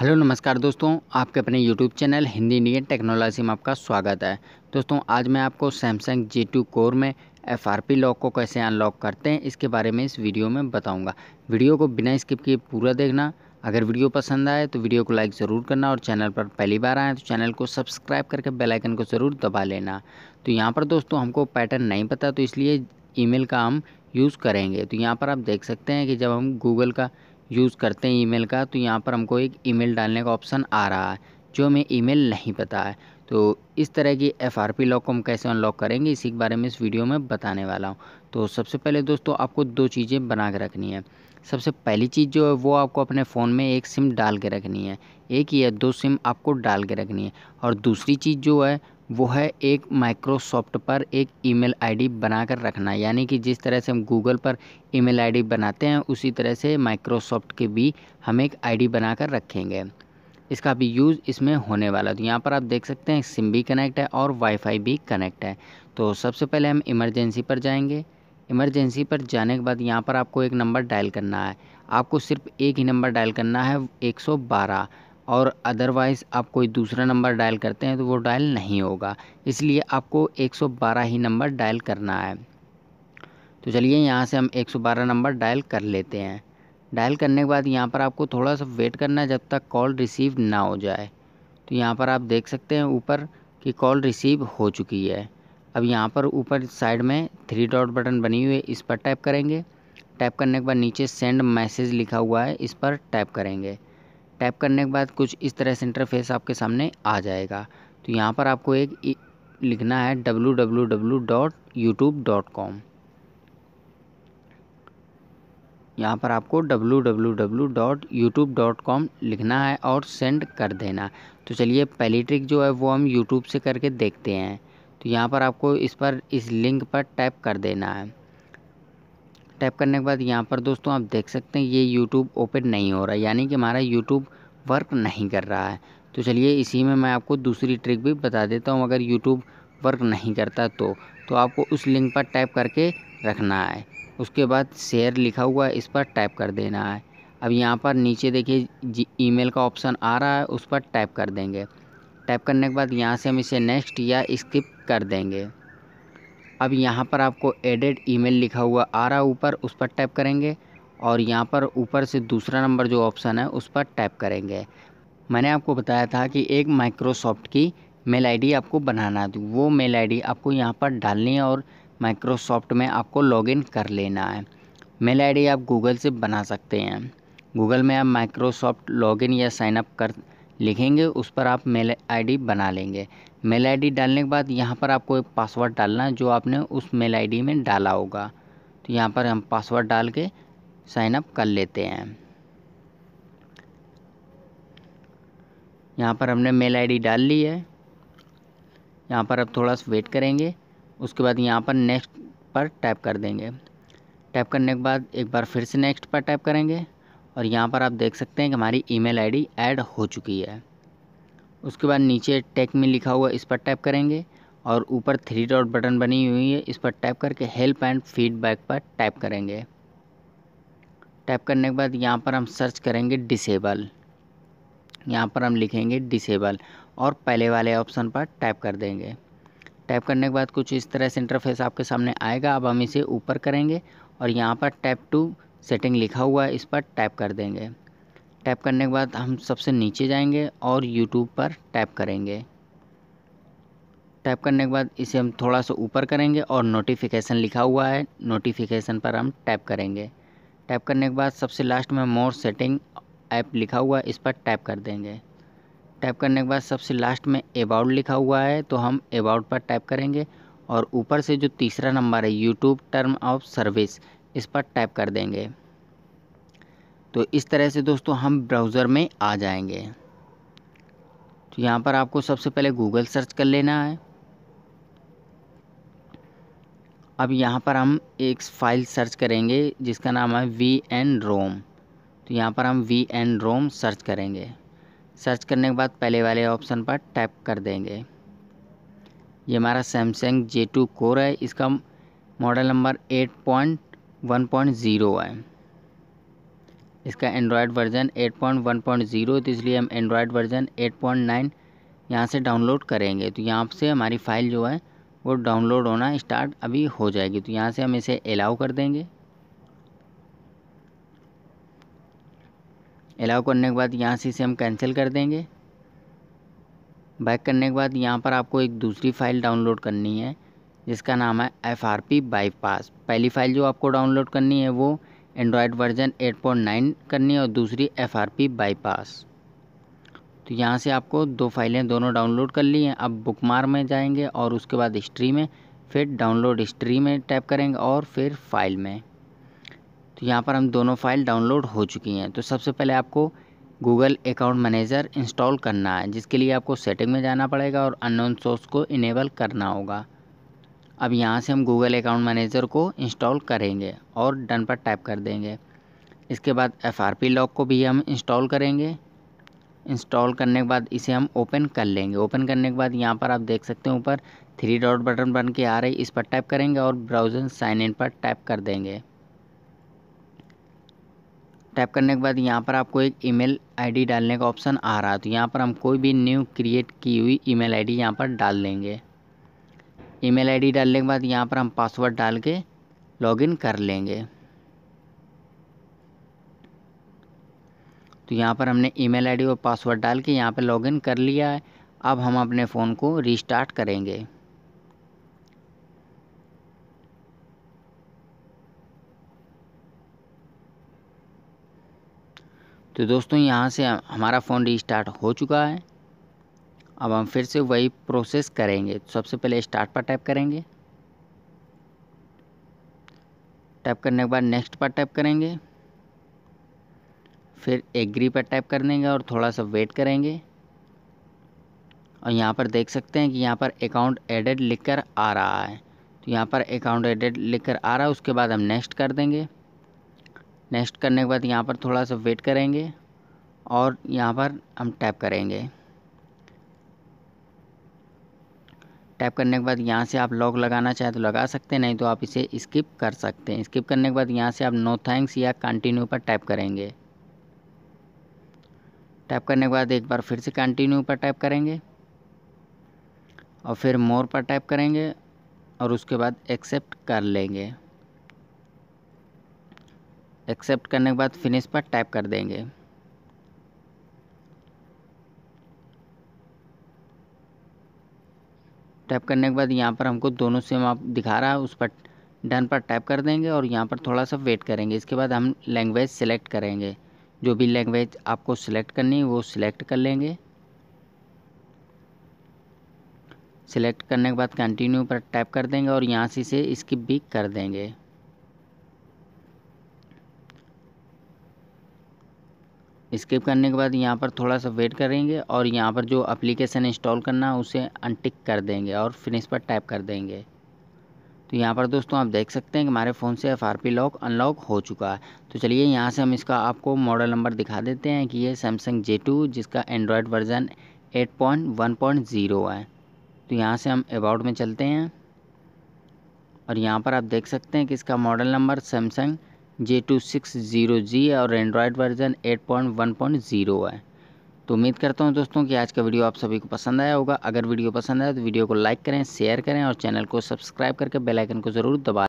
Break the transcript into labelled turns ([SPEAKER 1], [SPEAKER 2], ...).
[SPEAKER 1] hello नमस्कार दोस्तों आपके अपने YouTube channel Hindi Indian technology में आपका स्वागत है दोस्तों आज मैं आपको सैमसंग जे टू कोर में एफ आर पी लॉक को कैसे अनलॉक करते हैं इसके बारे में इस वीडियो में बताऊंगा वीडियो को बिना स्किप किए पूरा देखना अगर वीडियो पसंद आए तो वीडियो को लाइक ज़रूर करना और चैनल पर पहली बार आए तो चैनल को सब्सक्राइब करके बेलाइकन को ज़रूर दबा लेना तो यहाँ पर दोस्तों हमको पैटर्न नहीं पता तो इसलिए ईमेल का हम यूज़ करेंगे तो यहाँ पर आप देख सकते हैं कि जब हम गूगल का यूज़ करते हैं ईमेल का तो यहाँ पर हमको एक ईमेल डालने का ऑप्शन आ रहा है जो हमें ईमेल नहीं पता है तो इस तरह की एफ आर पी लॉक को हम कैसे अनलॉक करेंगे इसी के बारे में इस वीडियो में बताने वाला हूँ तो सबसे पहले दोस्तों आपको दो चीज़ें बना के रखनी है सबसे पहली चीज़ जो है वो आपको अपने फ़ोन में एक सिम डाल के रखनी है एक या दो सिम आपको डाल के रखनी है और दूसरी चीज़ जो है वो है एक माइक्रोसॉफ्ट पर एक ईमेल आईडी बनाकर रखना यानी कि जिस तरह से हम गूगल पर ईमेल आईडी बनाते हैं उसी तरह से माइक्रोसॉफ्ट के भी हम एक आईडी बनाकर रखेंगे इसका भी यूज़ इसमें होने वाला तो यहाँ पर आप देख सकते हैं सिम भी कनेक्ट है और वाईफाई भी कनेक्ट है तो सबसे पहले हम इमरजेंसी पर जाएंगे इमरजेंसी पर जाने के बाद यहाँ पर आपको एक नंबर डायल करना है आपको सिर्फ एक ही नंबर डायल करना है एक और अदरवाइज़ आप कोई दूसरा नंबर डायल करते हैं तो वो डायल नहीं होगा इसलिए आपको 112 ही नंबर डायल करना है तो चलिए यहाँ से हम 112 नंबर डायल कर लेते हैं डायल करने के बाद यहाँ पर आपको थोड़ा सा वेट करना है जब तक कॉल रिसीव ना हो जाए तो यहाँ पर आप देख सकते हैं ऊपर कि कॉल रिसीव हो चुकी है अब यहाँ पर ऊपर साइड में थ्री डॉट बटन बनी हुई है इस पर टैप करेंगे टैप करने के बाद नीचे सेंड मैसेज लिखा हुआ है इस पर टैप करेंगे टैप करने के बाद कुछ इस तरह से इंटरफेस आपके सामने आ जाएगा तो यहाँ पर आपको एक लिखना है W W W dot YouTube dot com यहाँ पर आपको W W W dot YouTube dot com लिखना है और सेंड कर देना तो चलिए पहली ट्रिक जो है वो हम यूट्यूब से करके देखते हैं तो यहाँ पर आपको इस पर इस लिंक पर टैप कर देना है टैप करने के बाद यहाँ पर दोस्तों आप देख सकते हैं ये यूट्यूब ओपन नहीं हो रहा है यानी कि हमारा यूट्यूब वर्क नहीं कर रहा है तो चलिए इसी में मैं आपको दूसरी ट्रिक भी बता देता हूँ अगर यूट्यूब वर्क नहीं करता तो तो आपको उस लिंक पर टाइप करके रखना है उसके बाद शेयर लिखा हुआ है इस पर टाइप कर देना है अब यहाँ पर नीचे देखिए जी ईमेल का ऑप्शन आ रहा है उस पर टाइप कर देंगे टाइप करने के बाद यहाँ से हम इसे नेक्स्ट या स्किप कर देंगे अब यहाँ पर आपको एडेड ईमेल लिखा हुआ आ रहा ऊपर उस पर टैप करेंगे और यहाँ पर ऊपर से दूसरा नंबर जो ऑप्शन है उस पर टैप करेंगे मैंने आपको बताया था कि एक माइक्रोसॉफ्ट की मेल आईडी आपको बनाना है तो वो मेल आईडी आपको यहाँ पर डालनी है और माइक्रोसॉफ्ट में आपको लॉगिन कर लेना है मेल आईडी आप गूगल से बना सकते हैं गूगल में आप माइक्रोसॉफ्ट लॉगिन या साइनअप कर लिखेंगे उस पर आप मेल आईडी बना लेंगे मेल आईडी डालने के बाद यहाँ पर आपको एक पासवर्ड डालना है जो आपने उस मेल आईडी में डाला होगा तो यहाँ पर हम पासवर्ड डाल के साइन अप कर लेते हैं यहाँ पर हमने मेल आईडी डाल ली है यहाँ पर अब थोड़ा सा वेट करेंगे उसके बाद यहाँ पर नेक्स्ट पर टैप कर देंगे टैप करने के बाद एक बार फिर से नेक्स्ट पर टैप करेंगे और यहाँ पर आप देख सकते हैं कि हमारी ईमेल आईडी ऐड हो चुकी है उसके बाद नीचे टेक में लिखा हुआ इस पर टैप करेंगे और ऊपर थ्री डॉट बटन बनी हुई है इस पर टैप करके हेल्प एंड फीडबैक पर टैप करेंगे टैप करने के बाद यहाँ पर हम सर्च करेंगे डिसेबल यहाँ पर हम लिखेंगे डिसेबल और पहले वाले ऑप्शन पर टैप कर देंगे टैप करने के बाद कुछ इस तरह से इंटरफेस आपके सामने आएगा अब हम इसे ऊपर करेंगे और यहाँ पर टैप टू सेटिंग लिखा हुआ है इस पर टैप कर देंगे टैप करने के बाद हम सबसे नीचे जाएंगे और यूट्यूब पर टैप करेंगे टैप करने के बाद इसे हम थोड़ा सा ऊपर करेंगे और नोटिफिकेशन लिखा हुआ है नोटिफिकेशन पर हम टैप करेंगे टैप करने के बाद सबसे लास्ट में मोर सेटिंग ऐप लिखा हुआ है इस पर टैप कर देंगे टैप करने के बाद सबसे लास्ट में अबाउट लिखा हुआ है तो हम अबाउट पर टैप करेंगे और ऊपर से जो तीसरा नंबर है यूट्यूब टर्म ऑफ सर्विस इस पर टाइप कर देंगे तो इस तरह से दोस्तों हम ब्राउज़र में आ जाएंगे तो यहाँ पर आपको सबसे पहले गूगल सर्च कर लेना है अब यहाँ पर हम एक फ़ाइल सर्च करेंगे जिसका नाम है वी एन रोम तो यहाँ पर हम वी एन रोम सर्च करेंगे सर्च करने के बाद पहले वाले ऑप्शन पर टैप कर देंगे ये हमारा सैमसंग जे टू कोर है इसका मॉडल नंबर एट पॉइंट 1.0 है इसका एंड्रॉयड वर्जन 8.1.0 तो इसलिए हम एंड्रॉयड वर्जन 8.9 यहाँ से डाउनलोड करेंगे तो यहाँ से हमारी फ़ाइल जो है वो डाउनलोड होना स्टार्ट अभी हो जाएगी तो यहाँ से हम इसे अलाउ कर देंगे अलाउ करने के बाद यहाँ से इसे हम कैंसिल कर देंगे बैक करने के बाद यहाँ पर आपको एक दूसरी फ़ाइल डाउनलोड करनी है जिसका नाम है एफ आर पी बाईपास पहली फाइल जो आपको डाउनलोड करनी है वो एंड्रॉयड वर्जन 8.9 करनी है और दूसरी एफ आर पी बाईपास तो यहाँ से आपको दो फाइलें दोनों डाउनलोड कर ली हैं अब मार में जाएंगे और उसके बाद हिस्ट्री में फिर डाउनलोड हिस्ट्री में टैप करेंगे और फिर फाइल में तो यहाँ पर हम दोनों फाइल डाउनलोड हो चुकी हैं तो सबसे पहले आपको गूगल अकाउंट मैनेजर इंस्टॉल करना है जिसके लिए आपको सेटिंग में जाना पड़ेगा और अननोन सोर्स को इनेबल करना होगा अब यहाँ से हम गूगल अकाउंट मैनेजर को इंस्टॉल करेंगे और डन पर टैप कर देंगे इसके बाद एफ आर पी लॉक को भी हम इंस्टॉल करेंगे इंस्टॉल करने के बाद इसे हम ओपन कर लेंगे ओपन करने के बाद यहाँ पर आप देख सकते हैं ऊपर थ्री डॉट बटन बन के आ रही इस पर टैप करेंगे और ब्राउज़र साइन इन पर टैप कर देंगे टैप करने के बाद यहाँ पर आपको एक ईमेल आईडी डालने का ऑप्शन आ रहा है तो यहाँ पर हम कोई भी न्यू क्रिएट की हुई ईमेल आईडी यहाँ पर डाल देंगे ईमेल आईडी डालने के बाद यहाँ पर हम पासवर्ड डाल के लॉगिन कर लेंगे तो यहाँ पर हमने ईमेल आईडी और पासवर्ड डाल के यहाँ पर लॉगिन कर लिया है अब हम अपने फ़ोन को रीस्टार्ट करेंगे तो दोस्तों यहाँ से हमारा फ़ोन रीस्टार्ट हो चुका है अब हम फिर से वही प्रोसेस करेंगे सबसे पहले स्टार्ट पर टाइप करेंगे टैप करने के बाद नेक्स्ट पर टाइप करेंगे फिर एग्री पर टाइप कर देंगे और थोड़ा सा वेट करेंगे और यहाँ पर देख सकते हैं कि यहाँ पर अकाउंट एडेड लिखकर आ रहा है तो यहाँ पर अकाउंट एडेड लिखकर आ रहा है उसके बाद हम नेक्स्ट कर देंगे नेक्स्ट करने के बाद यहाँ पर थोड़ा सा वेट करेंगे और यहाँ पर हम टैप करेंगे टाइप करने के बाद यहाँ से आप लॉग लगाना चाहे तो लगा सकते हैं नहीं तो आप इसे स्किप कर सकते हैं स्किप करने के बाद यहाँ से आप नो थैंक्स या कंटिन्यू पर टाइप करेंगे टाइप करने के बाद एक बार फिर से कंटिन्यू पर टाइप करेंगे और फिर मोर पर टाइप करेंगे और उसके बाद एक्सेप्ट कर लेंगे एक्सेप्ट करने के बाद फिनिश पर टाइप कर देंगे टैप करने के बाद यहाँ पर हमको दोनों सेम आप दिखा रहा है उस पर डन पर टैप कर देंगे और यहाँ पर थोड़ा सा वेट करेंगे इसके बाद हम लैंग्वेज सेलेक्ट करेंगे जो भी लैंग्वेज आपको सिलेक्ट करनी है वो सिलेक्ट कर लेंगे सिलेक्ट करने के बाद कंटिन्यू पर टैप कर देंगे और यहाँ से इसे स्किप भी कर देंगे स्किप करने के बाद यहाँ पर थोड़ा सा वेट करेंगे और यहाँ पर जो अप्लीकेशन इंस्टॉल करना है उसे अनटिक कर देंगे और फिनिश पर टाइप कर देंगे तो यहाँ पर दोस्तों आप देख सकते हैं कि हमारे फ़ोन से एफ लॉक अनलॉक हो चुका है तो चलिए यहाँ से हम इसका आपको मॉडल नंबर दिखा देते हैं कि ये सैमसंग जे जिसका एंड्रॉयड वर्ज़न 8.1.0 है तो यहाँ से हम अबाउट में चलते हैं और यहाँ पर आप देख सकते हैं कि इसका model number Samsung J two six zero G और Android version eight point one point zero है तो उम्मीद करता हूँ दोस्तों कि आज का वीडियो आप सभी को पसंद आया होगा अगर वीडियो पसंद आया तो वीडियो को लाइक करें शेयर करें और चैनल को सब्सक्राइब करके बेलाइकन को ज़रूर दबा